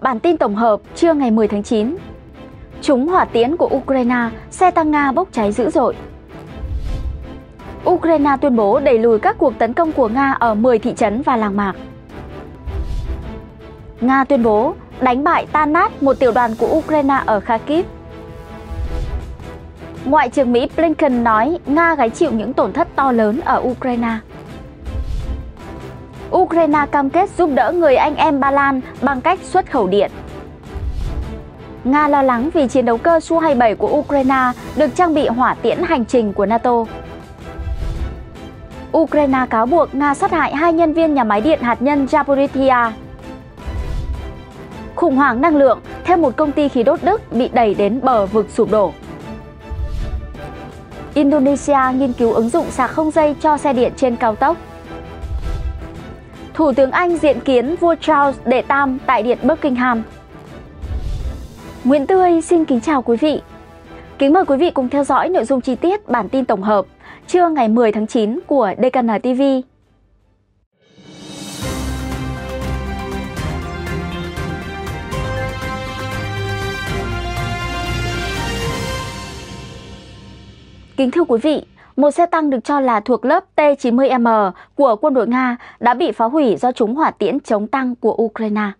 Bản tin tổng hợp trưa ngày 10 tháng 9 chúng hỏa tiễn của Ukraine, xe tăng Nga bốc cháy dữ dội Ukraine tuyên bố đẩy lùi các cuộc tấn công của Nga ở 10 thị trấn và làng mạc Nga tuyên bố đánh bại tan nát một tiểu đoàn của Ukraine ở Kharkiv Ngoại trưởng Mỹ Blinken nói Nga gánh chịu những tổn thất to lớn ở Ukraine Ukraine cam kết giúp đỡ người anh em Ba Lan bằng cách xuất khẩu điện. Nga lo lắng vì chiến đấu cơ Su-27 của Ukraine được trang bị hỏa tiễn hành trình của NATO. Ukraine cáo buộc Nga sát hại hai nhân viên nhà máy điện hạt nhân Zaporizhia. Khủng hoảng năng lượng, thêm một công ty khí đốt Đức bị đẩy đến bờ vực sụp đổ. Indonesia nghiên cứu ứng dụng sạc không dây cho xe điện trên cao tốc. Thủ tướng Anh diện kiến vua Charles đệ tam tại Điện Buckingham. Nguyễn Tươi xin kính chào quý vị. Kính mời quý vị cùng theo dõi nội dung chi tiết bản tin tổng hợp trưa ngày 10 tháng 9 của DKN TV. Kính thưa quý vị, một xe tăng được cho là thuộc lớp T-90M của quân đội Nga đã bị phá hủy do chúng hỏa tiễn chống tăng của Ukraine.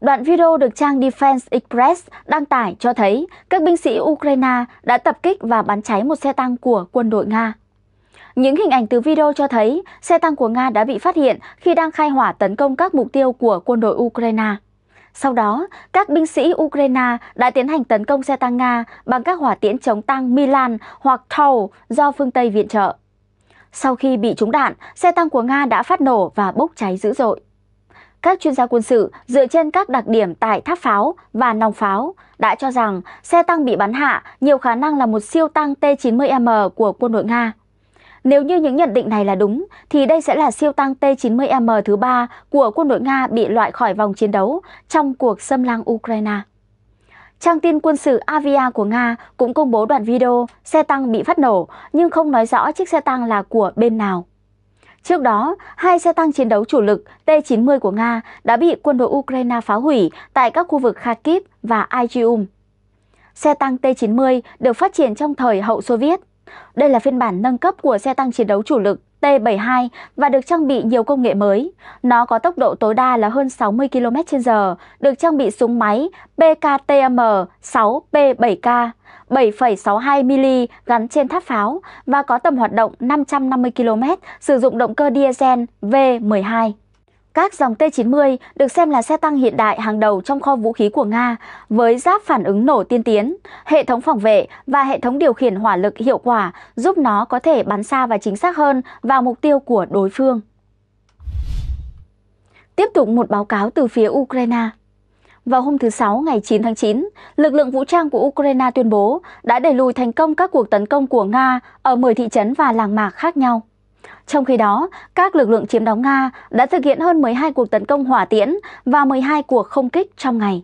Đoạn video được trang Defense Express đăng tải cho thấy các binh sĩ Ukraine đã tập kích và bắn cháy một xe tăng của quân đội Nga. Những hình ảnh từ video cho thấy xe tăng của Nga đã bị phát hiện khi đang khai hỏa tấn công các mục tiêu của quân đội Ukraine. Sau đó, các binh sĩ Ukraine đã tiến hành tấn công xe tăng Nga bằng các hỏa tiễn chống tăng Milan hoặc Tau do phương Tây viện trợ. Sau khi bị trúng đạn, xe tăng của Nga đã phát nổ và bốc cháy dữ dội. Các chuyên gia quân sự dựa trên các đặc điểm tại tháp pháo và nòng pháo đã cho rằng xe tăng bị bắn hạ nhiều khả năng là một siêu tăng T-90M của quân đội Nga. Nếu như những nhận định này là đúng, thì đây sẽ là siêu tăng T-90M thứ ba của quân đội Nga bị loại khỏi vòng chiến đấu trong cuộc xâm lăng Ukraine. Trang tin quân sự Avia của Nga cũng công bố đoạn video xe tăng bị phát nổ nhưng không nói rõ chiếc xe tăng là của bên nào. Trước đó, hai xe tăng chiến đấu chủ lực T-90 của Nga đã bị quân đội Ukraine phá hủy tại các khu vực Kharkiv và Izium. Xe tăng T-90 được phát triển trong thời hậu Soviet – đây là phiên bản nâng cấp của xe tăng chiến đấu chủ lực T-72 và được trang bị nhiều công nghệ mới. Nó có tốc độ tối đa là hơn 60 km/h, được trang bị súng máy PKTM-6P7K 7,62mm gắn trên tháp pháo và có tầm hoạt động 550 km sử dụng động cơ diesel V12. Các dòng T-90 được xem là xe tăng hiện đại hàng đầu trong kho vũ khí của Nga với giáp phản ứng nổ tiên tiến, hệ thống phòng vệ và hệ thống điều khiển hỏa lực hiệu quả giúp nó có thể bắn xa và chính xác hơn vào mục tiêu của đối phương. Tiếp tục một báo cáo từ phía Ukraine. Vào hôm thứ Sáu ngày 9 tháng 9, lực lượng vũ trang của Ukraine tuyên bố đã đẩy lùi thành công các cuộc tấn công của Nga ở 10 thị trấn và làng mạc khác nhau. Trong khi đó, các lực lượng chiếm đóng Nga đã thực hiện hơn 12 cuộc tấn công hỏa tiễn và 12 cuộc không kích trong ngày.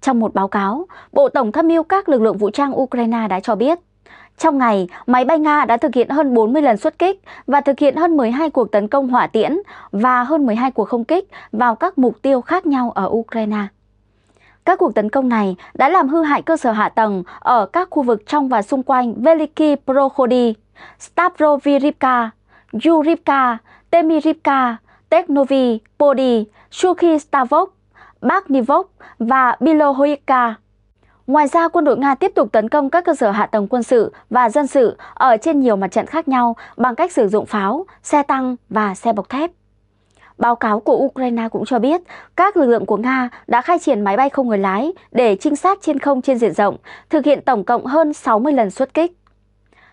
Trong một báo cáo, Bộ Tổng tham mưu các lực lượng vũ trang Ukraine đã cho biết, trong ngày, máy bay Nga đã thực hiện hơn 40 lần xuất kích và thực hiện hơn 12 cuộc tấn công hỏa tiễn và hơn 12 cuộc không kích vào các mục tiêu khác nhau ở Ukraine. Các cuộc tấn công này đã làm hư hại cơ sở hạ tầng ở các khu vực trong và xung quanh Veliki Prokhody, Stavrovirivka, Yurivka, Temirivka, Teknovi, Podi, Sukhistavok, Bakhivok và Bilohoivka. Ngoài ra, quân đội Nga tiếp tục tấn công các cơ sở hạ tầng quân sự và dân sự ở trên nhiều mặt trận khác nhau bằng cách sử dụng pháo, xe tăng và xe bọc thép. Báo cáo của Ukraine cũng cho biết các lực lượng của Nga đã khai triển máy bay không người lái để trinh sát trên không trên diện rộng, thực hiện tổng cộng hơn 60 lần xuất kích.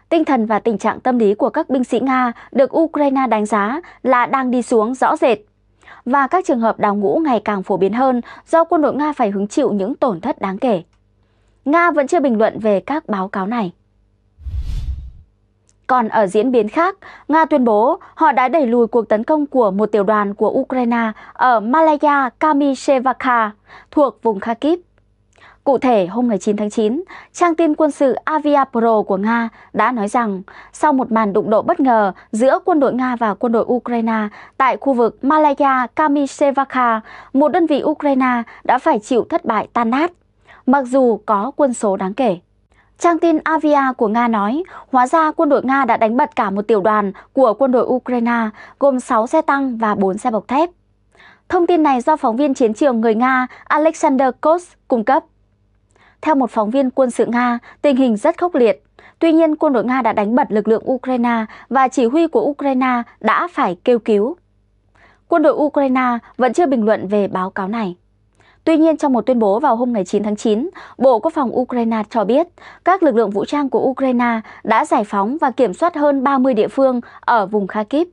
Tinh thần và tình trạng tâm lý của các binh sĩ Nga được Ukraine đánh giá là đang đi xuống rõ rệt. Và các trường hợp đào ngũ ngày càng phổ biến hơn do quân đội Nga phải hứng chịu những tổn thất đáng kể. Nga vẫn chưa bình luận về các báo cáo này. Còn ở diễn biến khác, Nga tuyên bố họ đã đẩy lùi cuộc tấn công của một tiểu đoàn của Ukraine ở Malaya Kamishevaka thuộc vùng Kharkiv. Cụ thể, hôm 19 tháng 9, trang tin quân sự Aviapro của Nga đã nói rằng sau một màn đụng độ bất ngờ giữa quân đội Nga và quân đội Ukraine tại khu vực Malaya Kamishevaka, một đơn vị Ukraine đã phải chịu thất bại tan nát, mặc dù có quân số đáng kể. Trang tin Avia của Nga nói, hóa ra quân đội Nga đã đánh bật cả một tiểu đoàn của quân đội Ukraine, gồm 6 xe tăng và 4 xe bọc thép. Thông tin này do phóng viên chiến trường người Nga Alexander Kos cung cấp. Theo một phóng viên quân sự Nga, tình hình rất khốc liệt. Tuy nhiên, quân đội Nga đã đánh bật lực lượng Ukraine và chỉ huy của Ukraine đã phải kêu cứu. Quân đội Ukraine vẫn chưa bình luận về báo cáo này. Tuy nhiên, trong một tuyên bố vào hôm ngày 9 tháng 9, Bộ Quốc phòng Ukraine cho biết các lực lượng vũ trang của Ukraine đã giải phóng và kiểm soát hơn 30 địa phương ở vùng Kharkiv.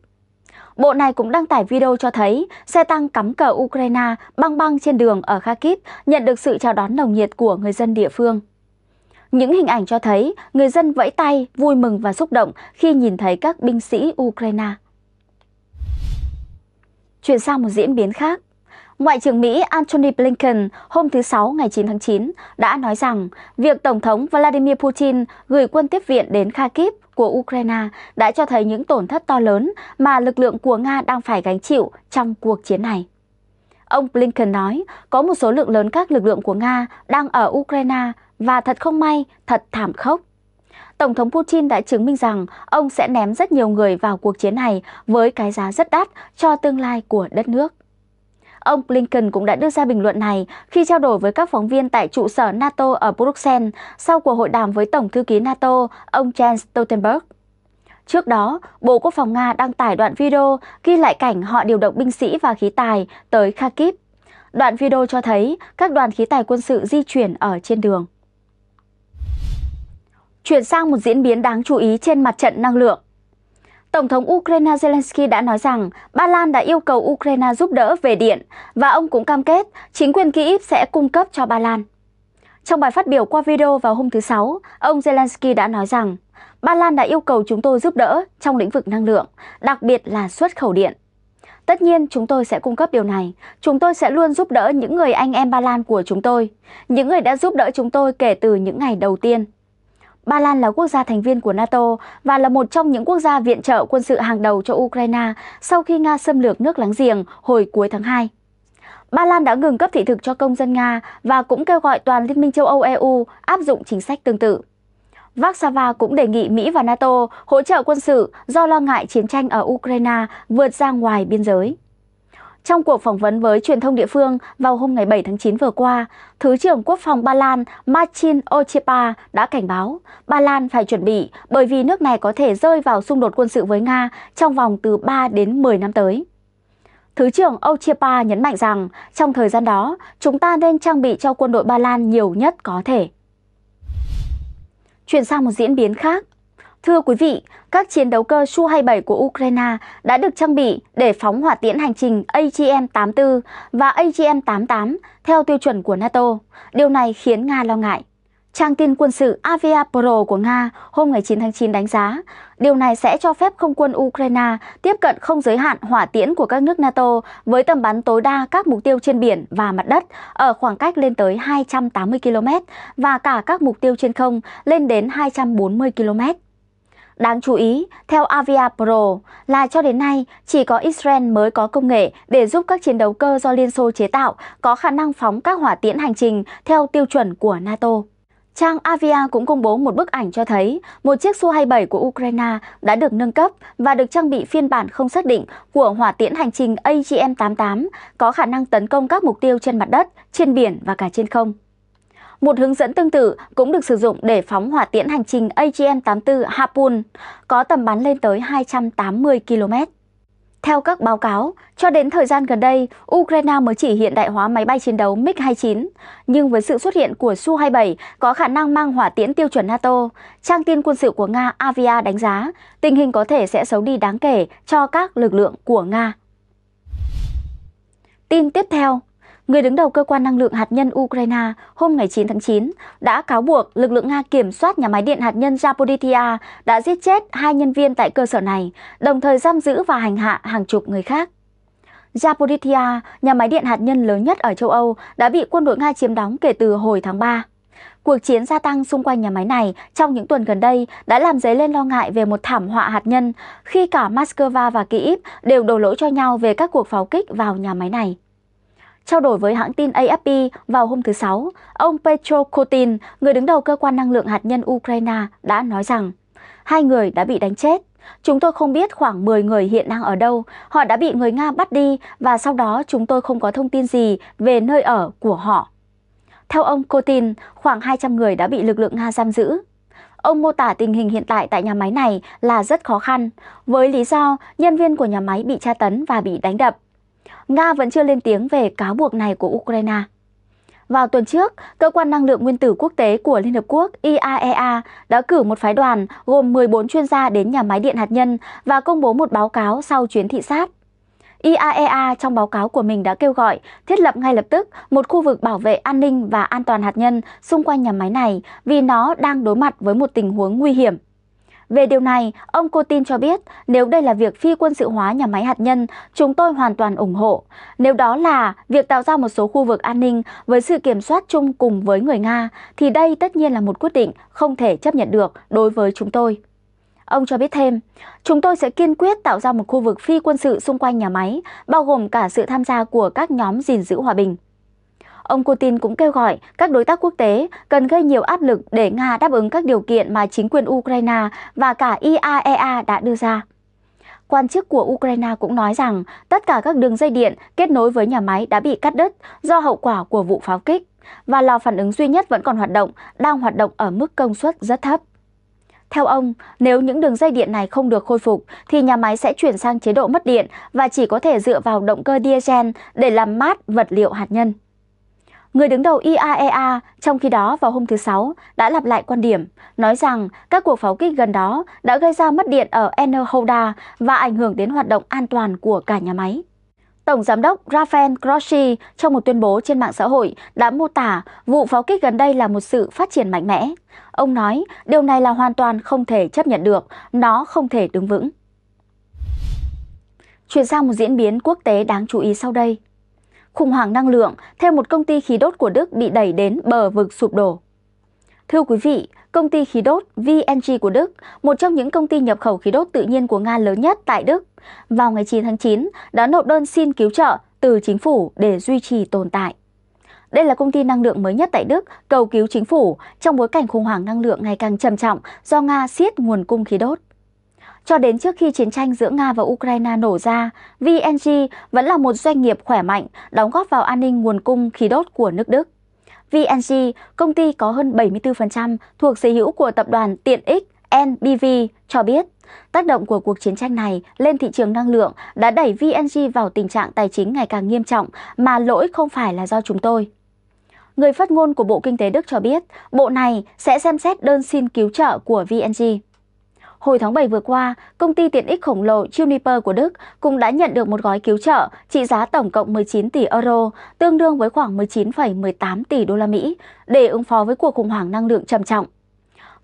Bộ này cũng đăng tải video cho thấy xe tăng cắm cờ Ukraine băng băng trên đường ở Kharkiv nhận được sự chào đón nồng nhiệt của người dân địa phương. Những hình ảnh cho thấy người dân vẫy tay, vui mừng và xúc động khi nhìn thấy các binh sĩ Ukraine. Chuyển sang một diễn biến khác. Ngoại trưởng Mỹ Antony Blinken hôm thứ Sáu ngày 9 tháng 9 đã nói rằng việc Tổng thống Vladimir Putin gửi quân tiếp viện đến Kharkiv của Ukraine đã cho thấy những tổn thất to lớn mà lực lượng của Nga đang phải gánh chịu trong cuộc chiến này. Ông Blinken nói có một số lượng lớn các lực lượng của Nga đang ở Ukraine và thật không may, thật thảm khốc. Tổng thống Putin đã chứng minh rằng ông sẽ ném rất nhiều người vào cuộc chiến này với cái giá rất đắt cho tương lai của đất nước. Ông Blinken cũng đã đưa ra bình luận này khi trao đổi với các phóng viên tại trụ sở NATO ở Bruxelles sau cuộc hội đàm với Tổng thư ký NATO, ông Jens Stoltenberg. Trước đó, Bộ Quốc phòng Nga đăng tải đoạn video ghi lại cảnh họ điều động binh sĩ và khí tài tới Kharkiv. Đoạn video cho thấy các đoàn khí tài quân sự di chuyển ở trên đường. Chuyển sang một diễn biến đáng chú ý trên mặt trận năng lượng. Tổng thống Ukraine Zelensky đã nói rằng Ba Lan đã yêu cầu Ukraine giúp đỡ về điện và ông cũng cam kết chính quyền Kyiv sẽ cung cấp cho Ba Lan. Trong bài phát biểu qua video vào hôm thứ Sáu, ông Zelensky đã nói rằng Ba Lan đã yêu cầu chúng tôi giúp đỡ trong lĩnh vực năng lượng, đặc biệt là xuất khẩu điện. Tất nhiên chúng tôi sẽ cung cấp điều này. Chúng tôi sẽ luôn giúp đỡ những người anh em Ba Lan của chúng tôi, những người đã giúp đỡ chúng tôi kể từ những ngày đầu tiên. Ba Lan là quốc gia thành viên của NATO và là một trong những quốc gia viện trợ quân sự hàng đầu cho Ukraine sau khi Nga xâm lược nước láng giềng hồi cuối tháng 2. Ba Lan đã ngừng cấp thị thực cho công dân Nga và cũng kêu gọi toàn Liên minh châu Âu EU áp dụng chính sách tương tự. Warsaw cũng đề nghị Mỹ và NATO hỗ trợ quân sự do lo ngại chiến tranh ở Ukraine vượt ra ngoài biên giới. Trong cuộc phỏng vấn với truyền thông địa phương vào hôm ngày 7 tháng 9 vừa qua, Thứ trưởng Quốc phòng Ba Lan Martin Ochepa đã cảnh báo Ba Lan phải chuẩn bị bởi vì nước này có thể rơi vào xung đột quân sự với Nga trong vòng từ 3 đến 10 năm tới. Thứ trưởng Ochepa nhấn mạnh rằng trong thời gian đó, chúng ta nên trang bị cho quân đội Ba Lan nhiều nhất có thể. Chuyển sang một diễn biến khác, Thưa quý vị, các chiến đấu cơ Su-27 của Ukraine đã được trang bị để phóng hỏa tiễn hành trình AGM-84 và AGM-88 theo tiêu chuẩn của NATO. Điều này khiến Nga lo ngại. Trang tin quân sự Avia Pro của Nga hôm ngày 9 tháng 9 đánh giá, điều này sẽ cho phép không quân Ukraine tiếp cận không giới hạn hỏa tiễn của các nước NATO với tầm bắn tối đa các mục tiêu trên biển và mặt đất ở khoảng cách lên tới 280 km và cả các mục tiêu trên không lên đến 240 km. Đáng chú ý, theo Avia Pro, là cho đến nay chỉ có Israel mới có công nghệ để giúp các chiến đấu cơ do Liên Xô chế tạo có khả năng phóng các hỏa tiễn hành trình theo tiêu chuẩn của NATO. Trang Avia cũng công bố một bức ảnh cho thấy một chiếc Su-27 của Ukraine đã được nâng cấp và được trang bị phiên bản không xác định của hỏa tiễn hành trình AGM-88 có khả năng tấn công các mục tiêu trên mặt đất, trên biển và cả trên không. Một hướng dẫn tương tự cũng được sử dụng để phóng hỏa tiễn hành trình AGM-84 Harpoon, có tầm bắn lên tới 280 km. Theo các báo cáo, cho đến thời gian gần đây, Ukraine mới chỉ hiện đại hóa máy bay chiến đấu MiG-29, nhưng với sự xuất hiện của Su-27 có khả năng mang hỏa tiễn tiêu chuẩn NATO, trang tin quân sự của Nga Avia đánh giá tình hình có thể sẽ xấu đi đáng kể cho các lực lượng của Nga. Tin tiếp theo người đứng đầu cơ quan năng lượng hạt nhân Ukraine hôm ngày 9 tháng 9 đã cáo buộc lực lượng Nga kiểm soát nhà máy điện hạt nhân Zaporizhia đã giết chết hai nhân viên tại cơ sở này, đồng thời giam giữ và hành hạ hàng chục người khác. Zaporizhia, nhà máy điện hạt nhân lớn nhất ở châu Âu, đã bị quân đội Nga chiếm đóng kể từ hồi tháng 3. Cuộc chiến gia tăng xung quanh nhà máy này trong những tuần gần đây đã làm dấy lên lo ngại về một thảm họa hạt nhân khi cả Moscow và Kyiv đều đổ lỗi cho nhau về các cuộc pháo kích vào nhà máy này. Trao đổi với hãng tin AFP vào hôm thứ Sáu, ông Petro Kotin, người đứng đầu cơ quan năng lượng hạt nhân Ukraine, đã nói rằng hai người đã bị đánh chết. Chúng tôi không biết khoảng 10 người hiện đang ở đâu, họ đã bị người Nga bắt đi và sau đó chúng tôi không có thông tin gì về nơi ở của họ. Theo ông Kotin, khoảng 200 người đã bị lực lượng Nga giam giữ. Ông mô tả tình hình hiện tại tại nhà máy này là rất khó khăn, với lý do nhân viên của nhà máy bị tra tấn và bị đánh đập. Nga vẫn chưa lên tiếng về cáo buộc này của Ukraine. Vào tuần trước, Cơ quan Năng lượng Nguyên tử Quốc tế của Liên Hợp Quốc IAEA e đã cử một phái đoàn gồm 14 chuyên gia đến nhà máy điện hạt nhân và công bố một báo cáo sau chuyến thị sát. IAEA e trong báo cáo của mình đã kêu gọi thiết lập ngay lập tức một khu vực bảo vệ an ninh và an toàn hạt nhân xung quanh nhà máy này vì nó đang đối mặt với một tình huống nguy hiểm. Về điều này, ông Putin cho biết nếu đây là việc phi quân sự hóa nhà máy hạt nhân, chúng tôi hoàn toàn ủng hộ. Nếu đó là việc tạo ra một số khu vực an ninh với sự kiểm soát chung cùng với người Nga, thì đây tất nhiên là một quyết định không thể chấp nhận được đối với chúng tôi. Ông cho biết thêm, chúng tôi sẽ kiên quyết tạo ra một khu vực phi quân sự xung quanh nhà máy, bao gồm cả sự tham gia của các nhóm gìn giữ hòa bình. Ông Putin cũng kêu gọi các đối tác quốc tế cần gây nhiều áp lực để Nga đáp ứng các điều kiện mà chính quyền Ukraine và cả IAEA e đã đưa ra. Quan chức của Ukraine cũng nói rằng tất cả các đường dây điện kết nối với nhà máy đã bị cắt đứt do hậu quả của vụ pháo kích và lò phản ứng duy nhất vẫn còn hoạt động, đang hoạt động ở mức công suất rất thấp. Theo ông, nếu những đường dây điện này không được khôi phục thì nhà máy sẽ chuyển sang chế độ mất điện và chỉ có thể dựa vào động cơ diesel để làm mát vật liệu hạt nhân. Người đứng đầu IAEA e trong khi đó vào hôm thứ Sáu đã lặp lại quan điểm, nói rằng các cuộc pháo kích gần đó đã gây ra mất điện ở Enerhoda và ảnh hưởng đến hoạt động an toàn của cả nhà máy. Tổng giám đốc Rafael Grossi trong một tuyên bố trên mạng xã hội đã mô tả vụ pháo kích gần đây là một sự phát triển mạnh mẽ. Ông nói điều này là hoàn toàn không thể chấp nhận được, nó không thể đứng vững. Chuyển sang một diễn biến quốc tế đáng chú ý sau đây khủng hoảng năng lượng theo một công ty khí đốt của Đức bị đẩy đến bờ vực sụp đổ. Thưa quý vị, công ty khí đốt VNG của Đức, một trong những công ty nhập khẩu khí đốt tự nhiên của Nga lớn nhất tại Đức, vào ngày 9 tháng 9 đã nộp đơn xin cứu trợ từ chính phủ để duy trì tồn tại. Đây là công ty năng lượng mới nhất tại Đức cầu cứu chính phủ trong bối cảnh khủng hoảng năng lượng ngày càng trầm trọng do Nga siết nguồn cung khí đốt. Cho đến trước khi chiến tranh giữa Nga và Ukraine nổ ra, VNG vẫn là một doanh nghiệp khỏe mạnh, đóng góp vào an ninh nguồn cung khí đốt của nước Đức. VNG, công ty có hơn 74% thuộc sở hữu của tập đoàn Tiện Ích NBV cho biết, tác động của cuộc chiến tranh này lên thị trường năng lượng đã đẩy VNG vào tình trạng tài chính ngày càng nghiêm trọng mà lỗi không phải là do chúng tôi. Người phát ngôn của Bộ Kinh tế Đức cho biết, bộ này sẽ xem xét đơn xin cứu trợ của VNG. Hồi tháng 7 vừa qua, công ty tiện ích khổng lồ Juniper của Đức cũng đã nhận được một gói cứu trợ trị giá tổng cộng 19 tỷ euro, tương đương với khoảng 19,18 tỷ đô la Mỹ để ứng phó với cuộc khủng hoảng năng lượng trầm trọng.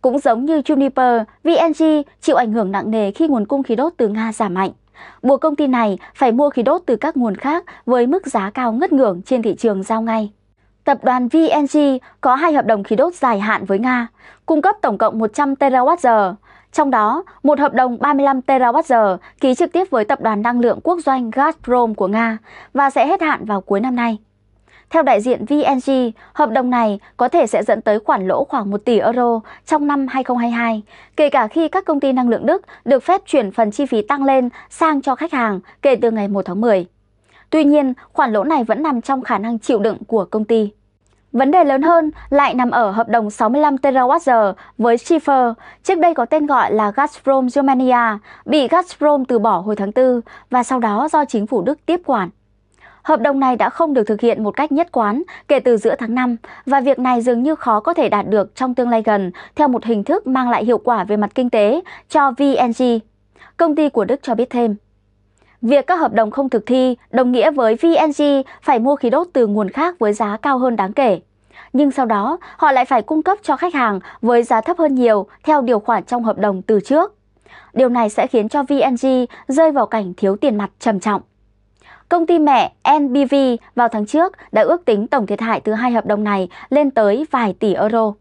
Cũng giống như Juniper, VNG chịu ảnh hưởng nặng nề khi nguồn cung khí đốt từ Nga giảm mạnh. Buộc công ty này phải mua khí đốt từ các nguồn khác với mức giá cao ngất ngưởng trên thị trường giao ngay. Tập đoàn VNG có hai hợp đồng khí đốt dài hạn với Nga, cung cấp tổng cộng 100 TWh. Trong đó, một hợp đồng 35 TWh ký trực tiếp với Tập đoàn Năng lượng Quốc doanh Gazprom của Nga và sẽ hết hạn vào cuối năm nay. Theo đại diện VNG, hợp đồng này có thể sẽ dẫn tới khoản lỗ khoảng 1 tỷ euro trong năm 2022, kể cả khi các công ty năng lượng Đức được phép chuyển phần chi phí tăng lên sang cho khách hàng kể từ ngày 1 tháng 10. Tuy nhiên, khoản lỗ này vẫn nằm trong khả năng chịu đựng của công ty. Vấn đề lớn hơn lại nằm ở hợp đồng 65 TWh với Schiffer, trước đây có tên gọi là Gazprom Germania, bị Gazprom từ bỏ hồi tháng 4 và sau đó do chính phủ Đức tiếp quản. Hợp đồng này đã không được thực hiện một cách nhất quán kể từ giữa tháng 5 và việc này dường như khó có thể đạt được trong tương lai gần theo một hình thức mang lại hiệu quả về mặt kinh tế cho VNG. Công ty của Đức cho biết thêm. Việc các hợp đồng không thực thi đồng nghĩa với VNG phải mua khí đốt từ nguồn khác với giá cao hơn đáng kể. Nhưng sau đó, họ lại phải cung cấp cho khách hàng với giá thấp hơn nhiều theo điều khoản trong hợp đồng từ trước. Điều này sẽ khiến cho VNG rơi vào cảnh thiếu tiền mặt trầm trọng. Công ty mẹ NBV vào tháng trước đã ước tính tổng thiệt hại từ hai hợp đồng này lên tới vài tỷ euro.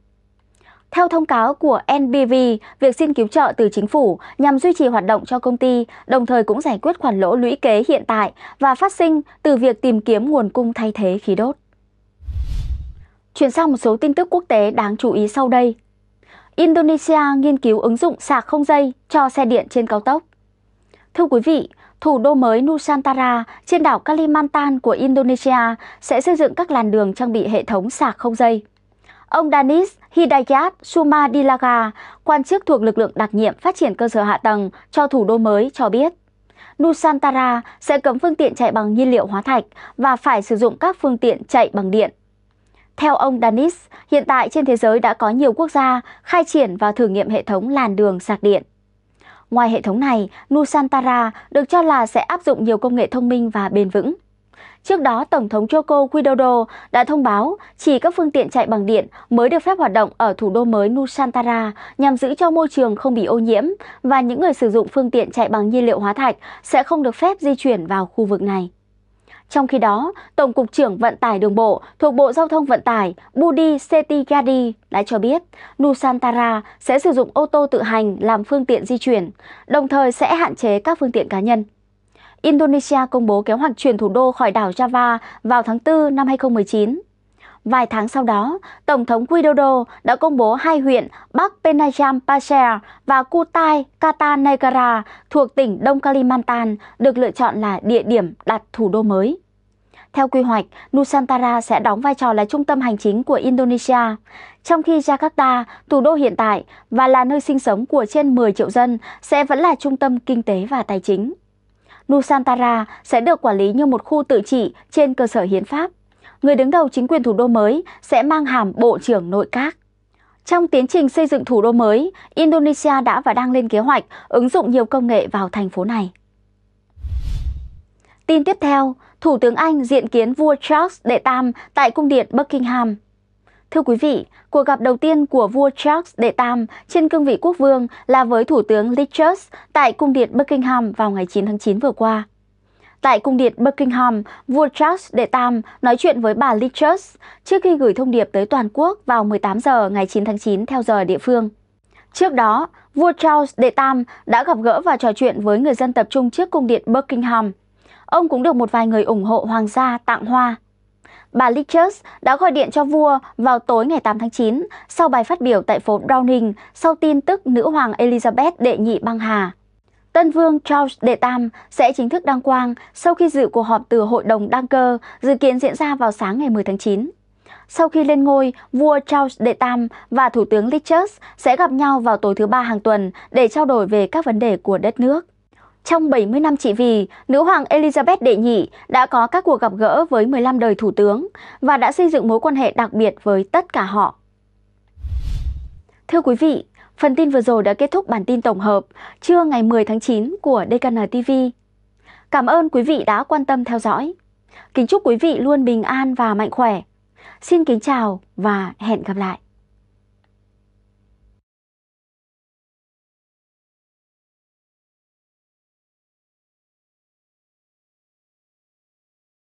Theo thông cáo của NBV, việc xin cứu trợ từ chính phủ nhằm duy trì hoạt động cho công ty, đồng thời cũng giải quyết khoản lỗ lũy kế hiện tại và phát sinh từ việc tìm kiếm nguồn cung thay thế khí đốt. Chuyển sang một số tin tức quốc tế đáng chú ý sau đây. Indonesia nghiên cứu ứng dụng sạc không dây cho xe điện trên cao tốc. Thưa quý vị, thủ đô mới Nusantara trên đảo Kalimantan của Indonesia sẽ xây dựng các làn đường trang bị hệ thống sạc không dây. Ông Danis Hidayat Sumadilaga, quan chức thuộc lực lượng đặc nhiệm phát triển cơ sở hạ tầng cho thủ đô mới cho biết, Nusantara sẽ cấm phương tiện chạy bằng nhiên liệu hóa thạch và phải sử dụng các phương tiện chạy bằng điện. Theo ông Danis, hiện tại trên thế giới đã có nhiều quốc gia khai triển và thử nghiệm hệ thống làn đường sạc điện. Ngoài hệ thống này, Nusantara được cho là sẽ áp dụng nhiều công nghệ thông minh và bền vững. Trước đó, Tổng thống Joko Widodo đã thông báo chỉ các phương tiện chạy bằng điện mới được phép hoạt động ở thủ đô mới Nusantara nhằm giữ cho môi trường không bị ô nhiễm và những người sử dụng phương tiện chạy bằng nhiên liệu hóa thạch sẽ không được phép di chuyển vào khu vực này. Trong khi đó, Tổng cục trưởng Vận tải Đường bộ thuộc Bộ Giao thông Vận tải Budi Setigadi đã cho biết Nusantara sẽ sử dụng ô tô tự hành làm phương tiện di chuyển, đồng thời sẽ hạn chế các phương tiện cá nhân. Indonesia công bố kế hoạch chuyển thủ đô khỏi đảo Java vào tháng 4 năm 2019. Vài tháng sau đó, Tổng thống Widodo đã công bố hai huyện Bắc Penajam Pasir và Kutai Kartanegara thuộc tỉnh Đông Kalimantan được lựa chọn là địa điểm đặt thủ đô mới. Theo quy hoạch, Nusantara sẽ đóng vai trò là trung tâm hành chính của Indonesia, trong khi Jakarta, thủ đô hiện tại và là nơi sinh sống của trên 10 triệu dân, sẽ vẫn là trung tâm kinh tế và tài chính. Nusantara sẽ được quản lý như một khu tự trị trên cơ sở hiến pháp. Người đứng đầu chính quyền thủ đô mới sẽ mang hàm Bộ trưởng Nội các. Trong tiến trình xây dựng thủ đô mới, Indonesia đã và đang lên kế hoạch ứng dụng nhiều công nghệ vào thành phố này. Tin tiếp theo, Thủ tướng Anh diện kiến vua Charles đệ tam tại cung điện Buckingham. Thưa quý vị, cuộc gặp đầu tiên của vua Charles đệ Tam trên cương vị quốc vương là với Thủ tướng Lichers tại cung điện Buckingham vào ngày 9 tháng 9 vừa qua. Tại cung điện Buckingham, vua Charles đệ Tam nói chuyện với bà Lichers trước khi gửi thông điệp tới toàn quốc vào 18 giờ ngày 9 tháng 9 theo giờ địa phương. Trước đó, vua Charles đệ Tam đã gặp gỡ và trò chuyện với người dân tập trung trước cung điện Buckingham. Ông cũng được một vài người ủng hộ hoàng gia tặng hoa. Bà Lichers đã gọi điện cho vua vào tối ngày 8 tháng 9 sau bài phát biểu tại phố Downing sau tin tức nữ hoàng Elizabeth đệ nhị băng hà. Tân vương Charles đệ tam sẽ chính thức đăng quang sau khi dự cuộc họp từ hội đồng đăng cơ dự kiến diễn ra vào sáng ngày 10 tháng 9. Sau khi lên ngôi, vua Charles đệ tam và thủ tướng Lichers sẽ gặp nhau vào tối thứ ba hàng tuần để trao đổi về các vấn đề của đất nước. Trong 70 năm trị vì, nữ hoàng Elizabeth đệ nhị đã có các cuộc gặp gỡ với 15 đời thủ tướng và đã xây dựng mối quan hệ đặc biệt với tất cả họ. Thưa quý vị, phần tin vừa rồi đã kết thúc bản tin tổng hợp trưa ngày 10 tháng 9 của DKN TV. Cảm ơn quý vị đã quan tâm theo dõi. Kính chúc quý vị luôn bình an và mạnh khỏe. Xin kính chào và hẹn gặp lại.